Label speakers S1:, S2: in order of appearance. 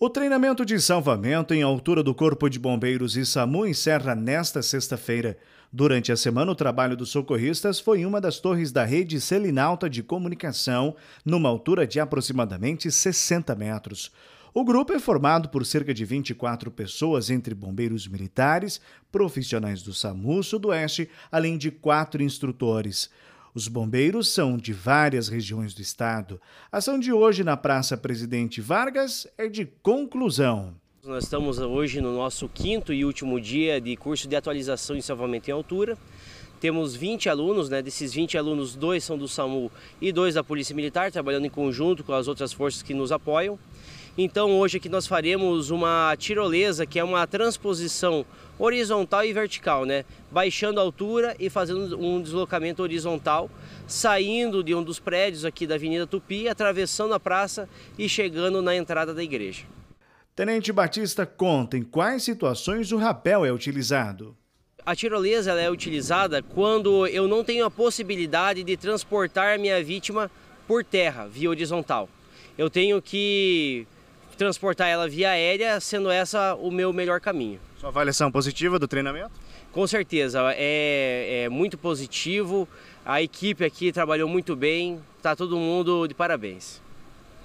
S1: O treinamento de salvamento em altura do Corpo de Bombeiros e SAMU encerra nesta sexta-feira. Durante a semana, o trabalho dos socorristas foi em uma das torres da rede Selinalta de comunicação, numa altura de aproximadamente 60 metros. O grupo é formado por cerca de 24 pessoas, entre bombeiros militares, profissionais do SAMU Sudoeste, além de quatro instrutores. Os bombeiros são de várias regiões do estado. A ação de hoje na Praça Presidente Vargas é de conclusão.
S2: Nós estamos hoje no nosso quinto e último dia de curso de atualização em salvamento em altura. Temos 20 alunos, né? desses 20 alunos, dois são do SAMU e dois da Polícia Militar, trabalhando em conjunto com as outras forças que nos apoiam. Então hoje aqui nós faremos uma tirolesa, que é uma transposição horizontal e vertical, né? Baixando a altura e fazendo um deslocamento horizontal, saindo de um dos prédios aqui da Avenida Tupi, atravessando a praça e chegando na entrada da igreja.
S1: Tenente Batista, conta em quais situações o rapel é utilizado.
S2: A tirolesa é utilizada quando eu não tenho a possibilidade de transportar minha vítima por terra, via horizontal. Eu tenho que transportar ela via aérea, sendo essa o meu melhor caminho.
S1: Sua avaliação positiva do treinamento?
S2: Com certeza, é, é muito positivo. A equipe aqui trabalhou muito bem, está todo mundo de parabéns.